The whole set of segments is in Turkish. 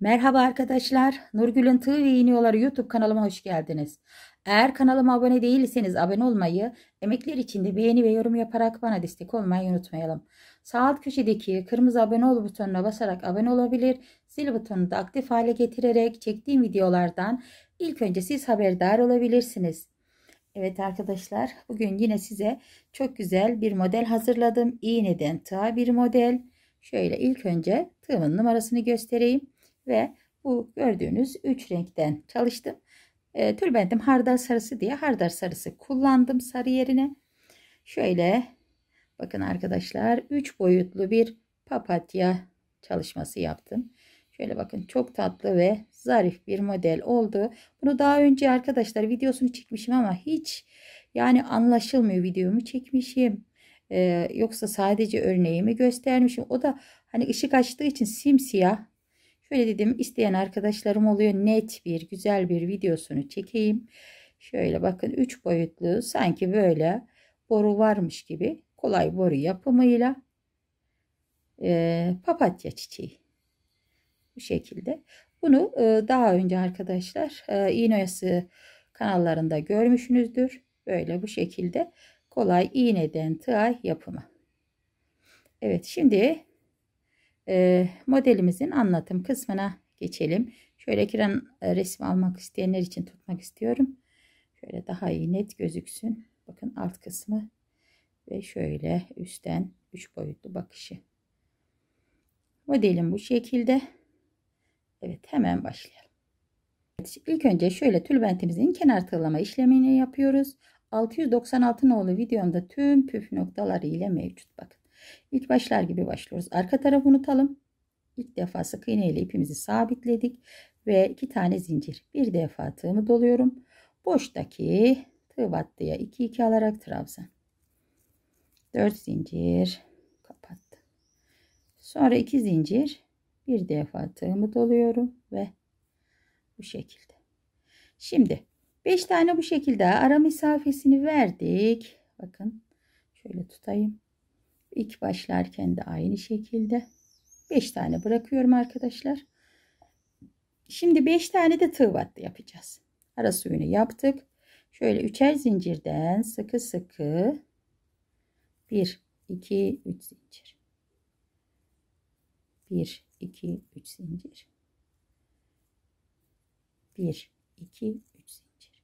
Merhaba arkadaşlar. Nurgül'ün Tığ ve İğniyoları YouTube kanalıma hoş geldiniz. Eğer kanalıma abone değilseniz abone olmayı, emekler için de beğeni ve yorum yaparak bana destek olmayı unutmayalım. Sağ alt köşedeki kırmızı abone ol butonuna basarak abone olabilir, zil butonunu da aktif hale getirerek çektiğim videolardan ilk önce siz haberdar olabilirsiniz. Evet arkadaşlar bugün yine size çok güzel bir model hazırladım. İğneden tığa bir model. Şöyle ilk önce tığımın numarasını göstereyim ve bu gördüğünüz 3 renkten çalıştım. E, tülbentim hardal sarısı diye hardal sarısı kullandım sarı yerine. Şöyle bakın arkadaşlar 3 boyutlu bir papatya çalışması yaptım. Şöyle bakın çok tatlı ve zarif bir model oldu. Bunu daha önce arkadaşlar videosunu çekmişim ama hiç yani anlaşılmıyor videomu çekmişim. Ee, yoksa sadece örneğimi göstermişim. O da hani ışık açtığı için simsiyah Şöyle dedim isteyen arkadaşlarım oluyor. Net bir güzel bir videosunu çekeyim. Şöyle bakın 3 boyutlu sanki böyle boru varmış gibi kolay boru yapımıyla e, papatya çiçeği. Bu şekilde. Bunu e, daha önce arkadaşlar e, iğneyası kanallarında görmüşsünüzdür. Böyle bu şekilde kolay iğneden tığay yapımı. Evet şimdi ee, modelimizin anlatım kısmına geçelim. Şöyle ekran e, resmi almak isteyenler için tutmak istiyorum. Şöyle daha iyi net gözüksün. Bakın alt kısmı ve şöyle üstten 3 boyutlu bakışı. Modelim bu şekilde. Evet hemen başlayalım. Evet, ilk önce şöyle tülbentimizin kenar tığlama işlemini yapıyoruz. 696 nolu videomda tüm püf noktaları ile mevcut bakın. İlk başlar gibi başlıyoruz. Arka tarafı unutalım. İlk defa sık iğne ile ipimizi sabitledik ve iki tane zincir. Bir defa tığımı doluyorum. Boştaki tığ battıya 2 2 alarak trabzan. 4 zincir kapattım. Sonra 2 zincir bir defa tığımı doluyorum ve bu şekilde. Şimdi 5 tane bu şekilde ara mesafesini verdik. Bakın şöyle tutayım. İlk başlarken de aynı şekilde 5 tane bırakıyorum arkadaşlar. Şimdi 5 tane de tığ battı yapacağız. Ara suyunu yaptık. Şöyle üçer zincirden sıkı sıkı 1 2 3 zincir. 1 2 3 zincir. 1 2 3 zincir.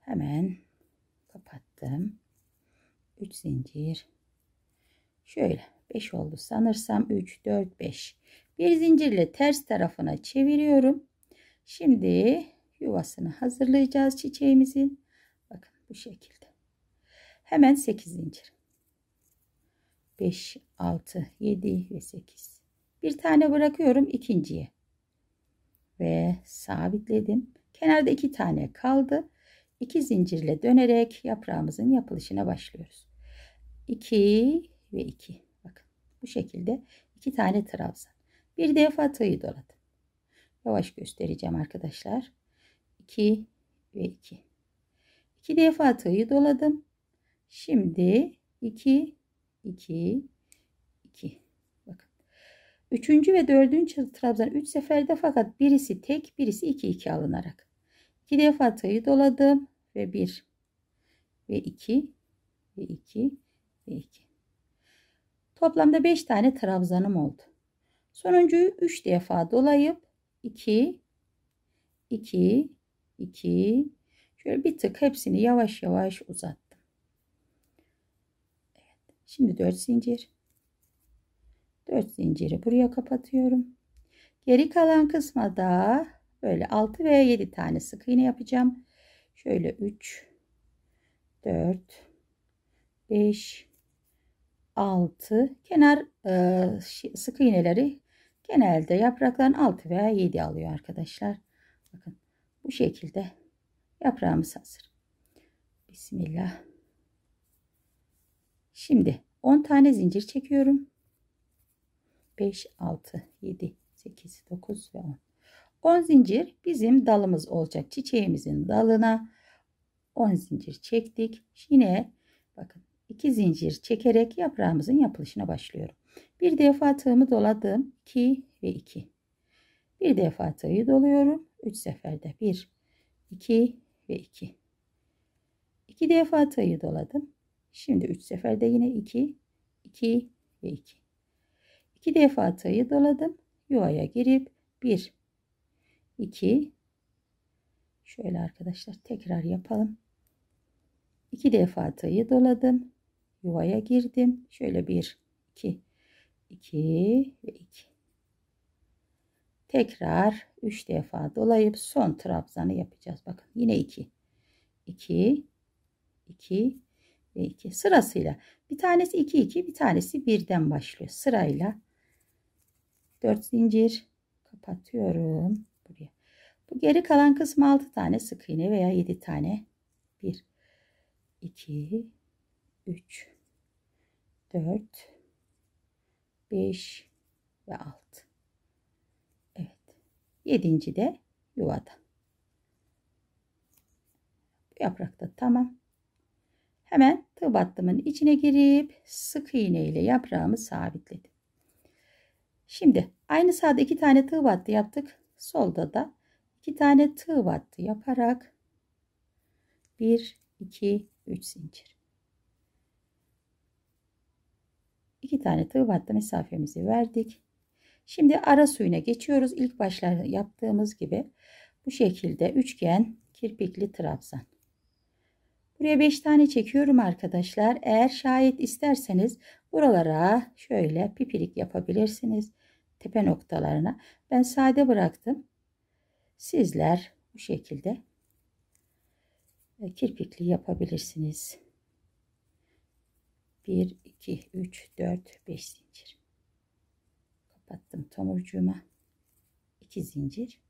Hemen kapattım. 3 zincir Şöyle 5 oldu sanırsam 3 4 5. Bir zincirle ters tarafına çeviriyorum. Şimdi yuvasını hazırlayacağız çiçeğimizin. Bakın bu şekilde. Hemen 8 zincir. 5 6 7 ve 8. Bir tane bırakıyorum ikinciye. Ve sabitledim. Kenarda iki tane kaldı. 2 zincirle dönerek yaprağımızın yapılışına başlıyoruz. 2 ve 2. Bakın bu şekilde 2 tane trabzan. Bir defa tığı doladım. Yavaş göstereceğim arkadaşlar. 2 ve 2. 2 defa tığı doladım. Şimdi 2 2 2. Bakın. Üçüncü ve dördüncü trabzan 3 seferde fakat birisi tek, birisi 2 2 alınarak. 2 defa tığı doladım ve 1 ve 2 ve 2 ve 2. Toplamda 5 tane trabzanım oldu. Sonuncuyu 3 defa dolayıp 2 2 2 şöyle bir tık hepsini yavaş yavaş uzattım. Evet. Şimdi 4 zincir. 4 zinciri buraya kapatıyorum. Geri kalan kısma da böyle 6 veya 7 tane sık iğne yapacağım. Şöyle 3 4 5 6 kenar e, sık iğneleri genelde yaprakların 6 veya 7 alıyor arkadaşlar. Bakın bu şekilde yaprağımız hazır. Bismillah. Şimdi 10 tane zincir çekiyorum. 5, 6, 7, 8, 9 ve 10. 10 zincir bizim dalımız olacak. Çiçeğimizin dalına 10 zincir çektik. Yine bakın 2 zincir çekerek yaprağımızın yapılışına başlıyorum. Bir defa tığımı doladım. 2 ve 2. Bir defa tığı doluyorum. 3 seferde. 1, 2 ve 2. 2 defa tığı doladım. Şimdi 3 seferde yine 2, 2 ve 2. 2 defa tığı doladım. Yuvaya girip 1, 2. Şöyle arkadaşlar tekrar yapalım. 2 defa tığı doladım yuvaya girdim. Şöyle 1, 2, 2 ve 2. Tekrar 3 defa dolayıp son trabzanı yapacağız. Bakın yine 2. 2, 2 ve 2 sırasıyla. Bir tanesi 2, 2 bir tanesi birden başlıyor. Sırayla 4 zincir kapatıyorum. Buraya. Bu geri kalan kısmı 6 tane sık iğne veya 7 tane. 1, 2, 3, 4 5 ve 6 Evet 7. de yuvada bu yaprakta tamam hemen tığ battımın içine girip sık iğne ile yaprağımı sabitledim şimdi aynı sağda iki tane tığ battı yaptık solda da iki tane tığ battı yaparak 1 2 3 zincir 2 tane tığ battı mesafemizi verdik. Şimdi ara suyuna geçiyoruz. İlk başlarda yaptığımız gibi bu şekilde üçgen kirpikli trabzan. Buraya 5 tane çekiyorum arkadaşlar. Eğer şayet isterseniz buralara şöyle pipilik yapabilirsiniz. Tepe noktalarına. Ben sade bıraktım. Sizler bu şekilde kirpikli yapabilirsiniz. 1, 2, 3, 4, 5 zincir. Kapattım tomurcuğuma. 2 zincir.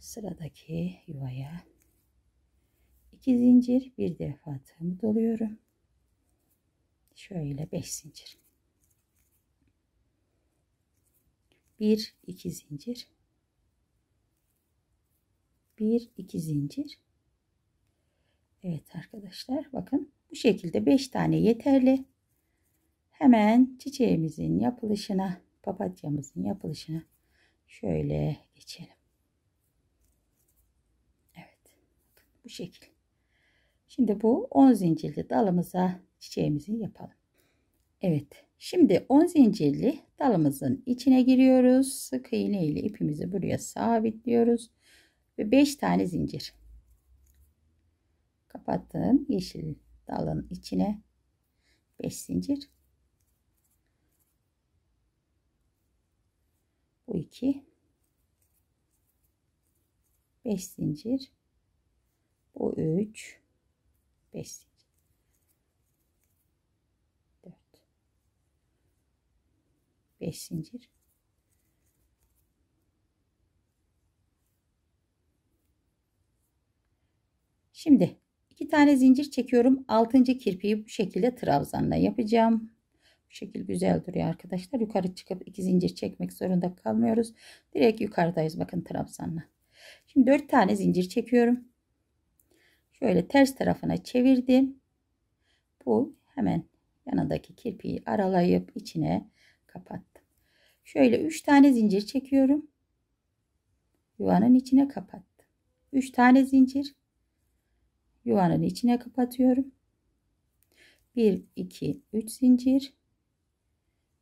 Sıradaki yuvaya 2 zincir bir defa tığımı doluyorum. Şöyle 5 zincir. 1 2 zincir. 1 2 zincir. Evet arkadaşlar bakın bu şekilde 5 tane yeterli. Hemen çiçeğimizin yapılışına, papatyamızın yapılışına şöyle geçelim. Evet. Bu şekil. Şimdi bu 10 zincirli dalımıza çiçeğimizi yapalım. Evet. Şimdi 10 zincirli dalımızın içine giriyoruz. Sık iğne ile ipimizi buraya sabitliyoruz. Ve 5 tane zincir. Kapattım. Yeşil dalın içine 5 zincir bu 2, 5 zincir bu 3 5 zincir 4 5 zincir Şimdi 2 tane zincir çekiyorum. 6. kirpiği bu şekilde trabzanla yapacağım. Bu şekil güzel duruyor arkadaşlar. Yukarı çıkıp 2 zincir çekmek zorunda kalmıyoruz. Direkt yukarıdayız bakın trabzanla. Şimdi 4 tane zincir çekiyorum. Şöyle ters tarafına çevirdim. Bu hemen yanındaki kirpiği aralayıp içine kapattım. Şöyle 3 tane zincir çekiyorum. Yuvanın içine kapattım. 3 tane zincir yuvanın içine kapatıyorum. 1 2 3 zincir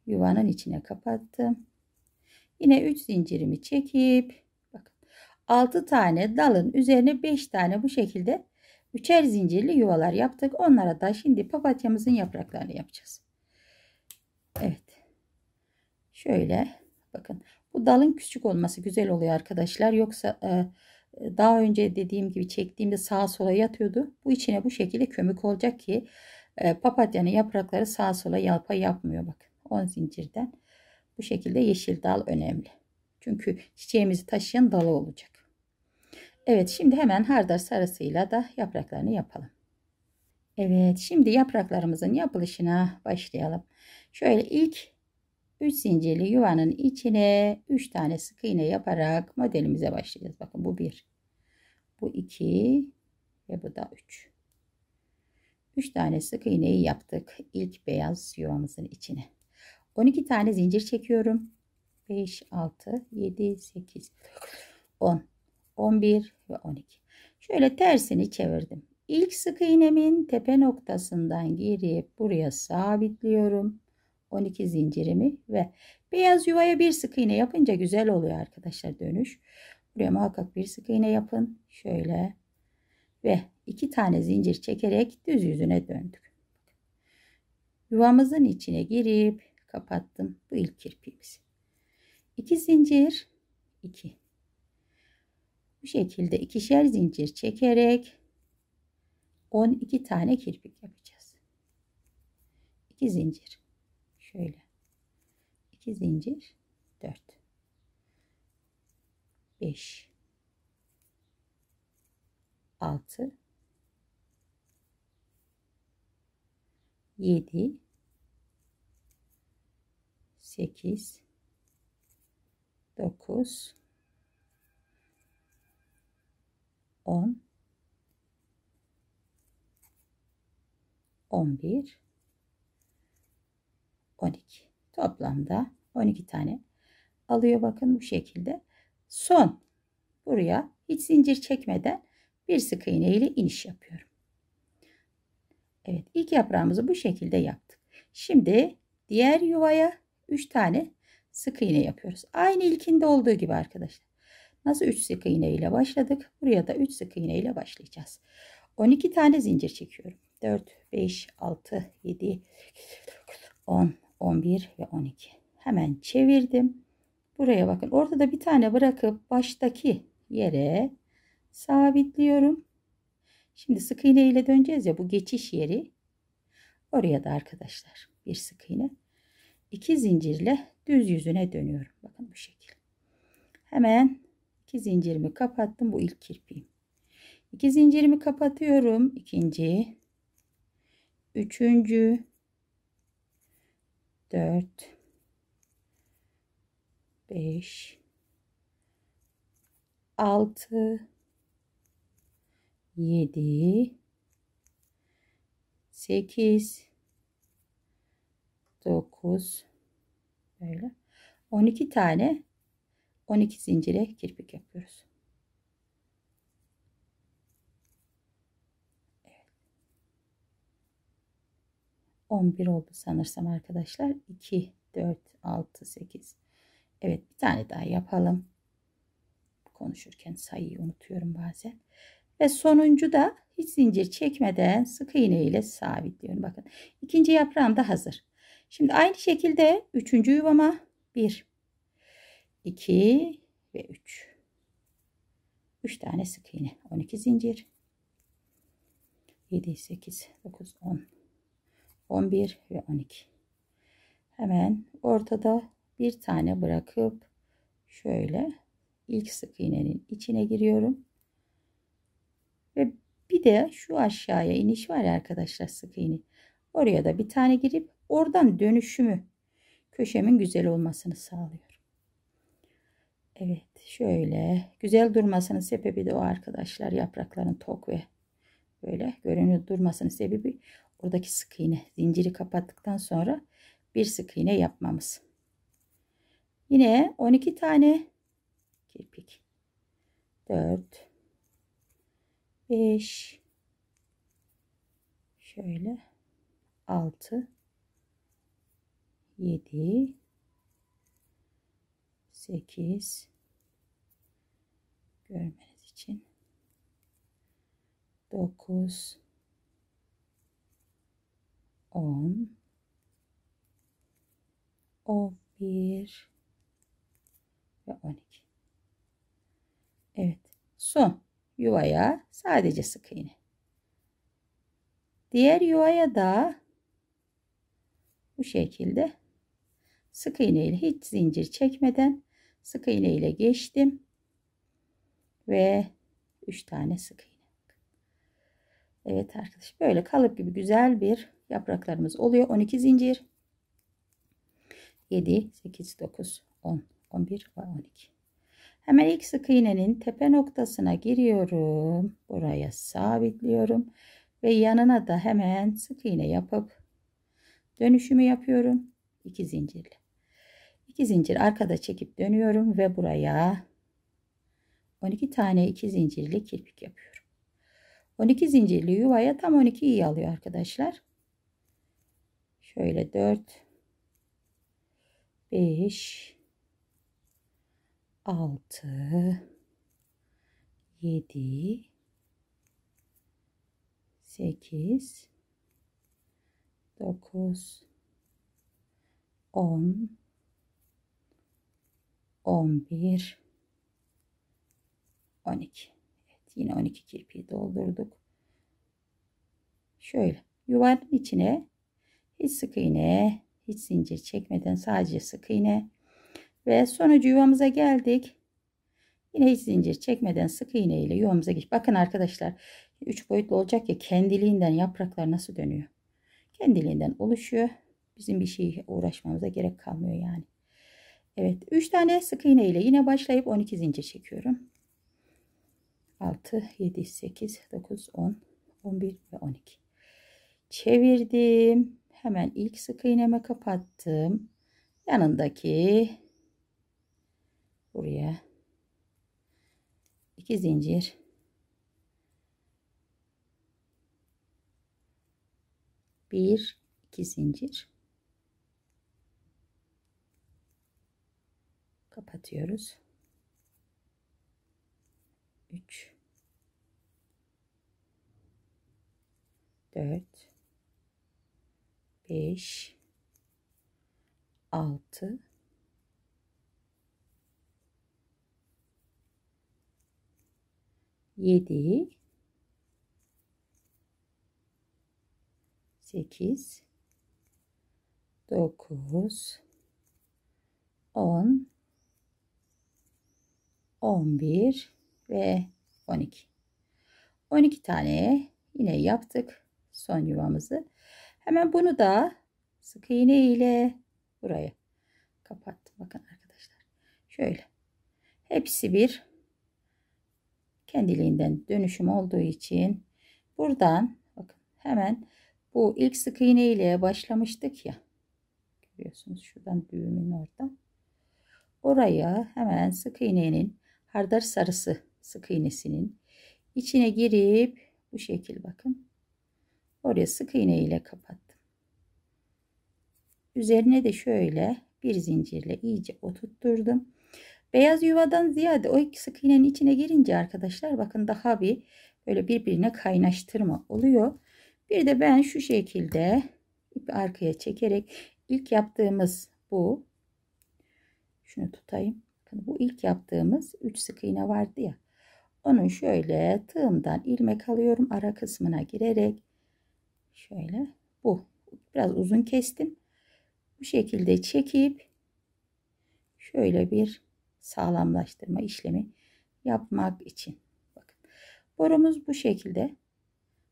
yuvanın içine kapattım. Yine 3 zincirimi çekip bakın 6 tane dalın üzerine 5 tane bu şekilde üçer zincirli yuvalar yaptık. Onlara da şimdi papatyamızın yapraklarını yapacağız. Evet. Şöyle bakın bu dalın küçük olması güzel oluyor arkadaşlar. Yoksa e, daha önce dediğim gibi çektiğimde sağa sola yatıyordu. Bu içine bu şekilde kömük olacak ki e, papatyanın yaprakları sağa sola yalpa yapmıyor bakın. 10 zincirden. Bu şekilde yeşil dal önemli. Çünkü çiçeğimizi taşıyan dalı olacak. Evet şimdi hemen hardar sarısıyla da yapraklarını yapalım. Evet şimdi yapraklarımızın yapılışına başlayalım. Şöyle ilk 3 zincirli yuvanın içine 3 tane sık iğne yaparak modelimize başlayacağız. Bakın bu bir. Bu 2 ve bu da 3. 3 tane sık iğneyi yaptık. ilk beyaz yuvamızın içine. 12 tane zincir çekiyorum. 5, 6, 7, 8, 10, 11 ve 12. Şöyle tersini çevirdim. İlk sık iğnemin tepe noktasından girip buraya sabitliyorum. 12 zincirimi ve beyaz yuvaya bir sık iğne yapınca güzel oluyor arkadaşlar dönüş. Buraya muhakkak bir sık iğne yapın. Şöyle ve iki tane zincir çekerek düz yüzüne döndük. Yuvamızın içine girip kapattım bu ilk kirpiğimizi. İki zincir, iki. Bu şekilde ikişer zincir çekerek 12 tane kirpik yapacağız. 2 zincir. Şöyle. 2 zincir. 4. 5 6 7 8 9 10 11 12 toplamda 12 tane alıyor bakın bu şekilde son buraya hiç zincir çekmeden bir sık iğne ile iniş yapıyorum. Evet ilk yaprağımızı bu şekilde yaptık. Şimdi diğer yuvaya 3 tane sık iğne yapıyoruz. Aynı ilkinde olduğu gibi arkadaşlar. Nasıl 3 sık iğne ile başladık? Buraya da 3 sık iğne ile başlayacağız. 12 tane zincir çekiyorum. 4, 5, 6, 7, 10, 11 ve 12. Hemen çevirdim. Buraya bakın. Ortada bir tane bırakıp baştaki yere sabitliyorum. Şimdi sık iğne ile döneceğiz ya bu geçiş yeri. Oraya da arkadaşlar bir sık iğne. İki zincirle düz yüzüne dönüyorum. Bakın bu şekil. Hemen iki zincirimi kapattım. Bu ilk kirpiğim. İki zincirimi kapatıyorum. İkinci. Üçüncü. Dört. 5 6 7 8 9 böyle 12 tane 12 zincire kirpik yapıyoruz. Evet. 11 oldu sanırsam arkadaşlar. 2 4 6 8 Evet bir tane daha yapalım. Konuşurken sayıyı unutuyorum bazen. Ve sonuncu da hiç zincir çekmeden sık iğne ile sabitliyorum. Bakın ikinci yaprağım da hazır. Şimdi aynı şekilde üçüncü yuvama bir iki ve üç üç tane sık iğne. on iki zincir. yedi sekiz dokuz on on bir ve on iki Hemen ortada bir tane bırakıp şöyle ilk sık iğnenin içine giriyorum. Ve bir de şu aşağıya iniş var ya arkadaşlar sık iğne. Oraya da bir tane girip oradan dönüşümü köşemin güzel olmasını sağlıyorum. Evet şöyle güzel durmasının sebebi de o arkadaşlar yaprakların tok ve böyle görünür durmasının sebebi oradaki sık iğne zinciri kapattıktan sonra bir sık iğne yapmamız. Yine 12 tane kirpik. 4 5 şöyle 6 7 8 görmeniz için 9 10 11 ve 12. Evet. Son yuvaya sadece sık iğne. Diğer yuvaya da bu şekilde sık iğne ile hiç zincir çekmeden sık iğne ile geçtim ve 3 tane sık iğne. Evet arkadaş böyle kalıp gibi güzel bir yapraklarımız oluyor. 12 zincir. 7 8 9 10 11 ve 12. Hemen ilk sık iğnenin tepe noktasına giriyorum. Buraya sabitliyorum. Ve yanına da hemen sık iğne yapıp dönüşümü yapıyorum. 2 zincirli. 2 zincir arkada çekip dönüyorum ve buraya 12 tane 2 zincirli kirpik yapıyorum. 12 zincirli yuvaya tam 12 iyi alıyor arkadaşlar. Şöyle 4 5 6 7 8 9 10 11 12 Evet yine 12 kirpiği doldurduk. Şöyle yuvarlığın içine hiç sık iğne hiç zincir çekmeden sadece sık iğne ve sonucu yuvamıza geldik. Yine hiç zincir çekmeden sık iğne ile yuvamıza geç. Bakın arkadaşlar 3 boyutlu olacak ya kendiliğinden yapraklar nasıl dönüyor. Kendiliğinden oluşuyor. Bizim bir şey uğraşmamıza gerek kalmıyor yani. Evet 3 tane sık iğne ile yine başlayıp 12 zincir çekiyorum. 6, 7, 8, 9, 10, 11 ve 12. Çevirdim. Hemen ilk sık iğneme kapattım. Yanındaki buraya iki zincir bir iki zincir kapatıyoruz 3 4 5 6 7 8 9 10 11 ve 12 12 tane yine yaptık son yuvamızı hemen bunu da sık iğne ile buraya kapattım bakın arkadaşlar şöyle hepsi bir kendiliğinden dönüşüm olduğu için buradan bakın hemen bu ilk sık iğne ile başlamıştık ya görüyorsunuz şuradan düğümün orada oraya hemen sık iğnenin hardar sarısı sık iğnesinin içine girip bu şekil bakın oraya sık iğne ile kapattım üzerine de şöyle bir zincirle iyice oturtturdum Beyaz yuvadan ziyade o iki sık iğnenin içine girince arkadaşlar bakın daha bir böyle birbirine kaynaştırma oluyor. Bir de ben şu şekilde ipi arkaya çekerek ilk yaptığımız bu şunu tutayım. Bu ilk yaptığımız 3 sık iğne vardı ya. Onun şöyle tığımdan ilmek alıyorum ara kısmına girerek şöyle bu biraz uzun kestim. Bu şekilde çekip şöyle bir sağlamlaştırma işlemi yapmak için. Bakın borumuz bu şekilde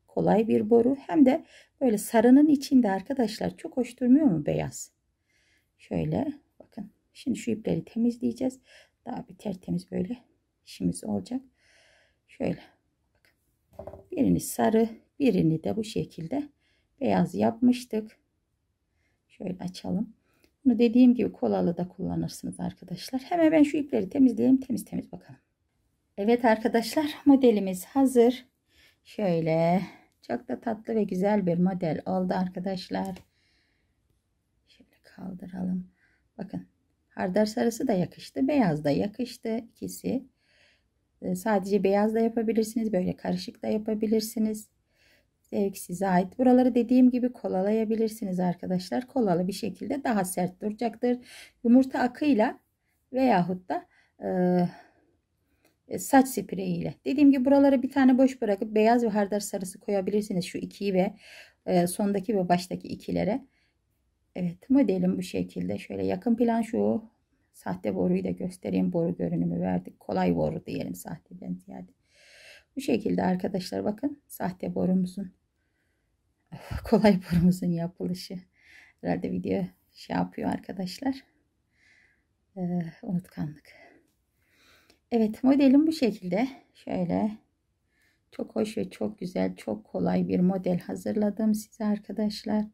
kolay bir boru hem de böyle sarının içinde arkadaşlar çok hoş durmuyor mu beyaz? Şöyle bakın şimdi şu ipleri temizleyeceğiz. Daha bir tertemiz böyle işimiz olacak. Şöyle bakın. birini sarı birini de bu şekilde beyaz yapmıştık. Şöyle açalım. Bunu dediğim gibi kolalı da kullanırsınız arkadaşlar. Hemen ben şu ipleri temizleyelim. Temiz temiz bakalım. Evet arkadaşlar modelimiz hazır. Şöyle çok da tatlı ve güzel bir model oldu arkadaşlar. Şöyle kaldıralım. Bakın hardar sarısı da yakıştı. Beyaz da yakıştı ikisi. Ee, sadece beyaz da yapabilirsiniz. Böyle karışık da yapabilirsiniz. Zevk size ait. Buraları dediğim gibi kolalayabilirsiniz arkadaşlar. Kolalı bir şekilde daha sert duracaktır. Yumurta akıyla veyahut da e, e, saç spreyiyle. Dediğim gibi buraları bir tane boş bırakıp beyaz ve hardar sarısı koyabilirsiniz. Şu ikiyi ve e, sondaki ve baştaki ikilere. Evet modelim bu şekilde. Şöyle yakın plan şu. Sahte boruyu da göstereyim. Boru görünümü verdik. Kolay boru diyelim sahteden ziyade. Bu şekilde arkadaşlar bakın sahte borumuzun kolay borumuzun yapılışı. Herhalde video şey yapıyor arkadaşlar. Ee, unutkanlık. Evet modelim bu şekilde. Şöyle çok hoş ve çok güzel, çok kolay bir model hazırladım size arkadaşlar.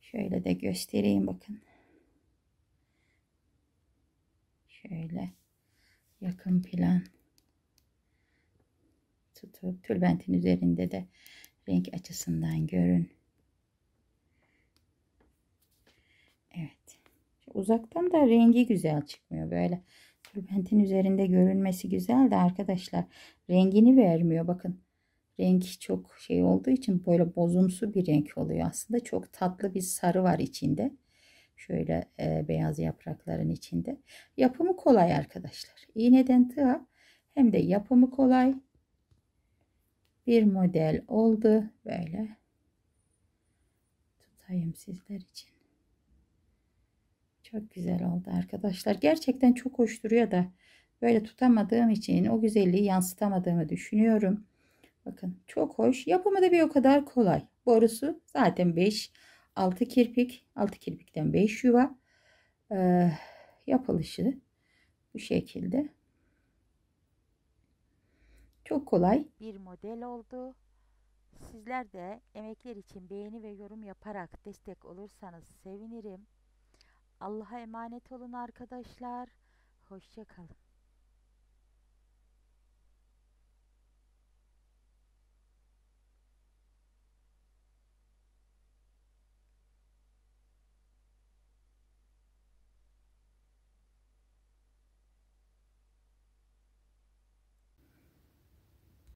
Şöyle de göstereyim bakın. Şöyle yakın plan tutup tülbentin üzerinde de renk açısından görün. Evet. Uzaktan da rengi güzel çıkmıyor böyle. Tülbentin üzerinde görünmesi güzel de arkadaşlar rengini vermiyor. Bakın renk çok şey olduğu için böyle bozumsu bir renk oluyor. Aslında çok tatlı bir sarı var içinde. Şöyle e, beyaz yaprakların içinde. Yapımı kolay arkadaşlar. İğneden tığa hem de yapımı kolay bir model oldu. Böyle tutayım sizler için. Çok güzel oldu arkadaşlar. Gerçekten çok hoş duruyor da böyle tutamadığım için o güzelliği yansıtamadığımı düşünüyorum. Bakın çok hoş. Yapımı da bir o kadar kolay. Borusu zaten 5 6 kirpik. 6 kirpikten 5 yuva. Ee, yapılışı bu şekilde. Çok kolay. Bir model oldu. Sizler de emekler için beğeni ve yorum yaparak destek olursanız sevinirim. Allah'a emanet olun arkadaşlar. Hoşçakalın.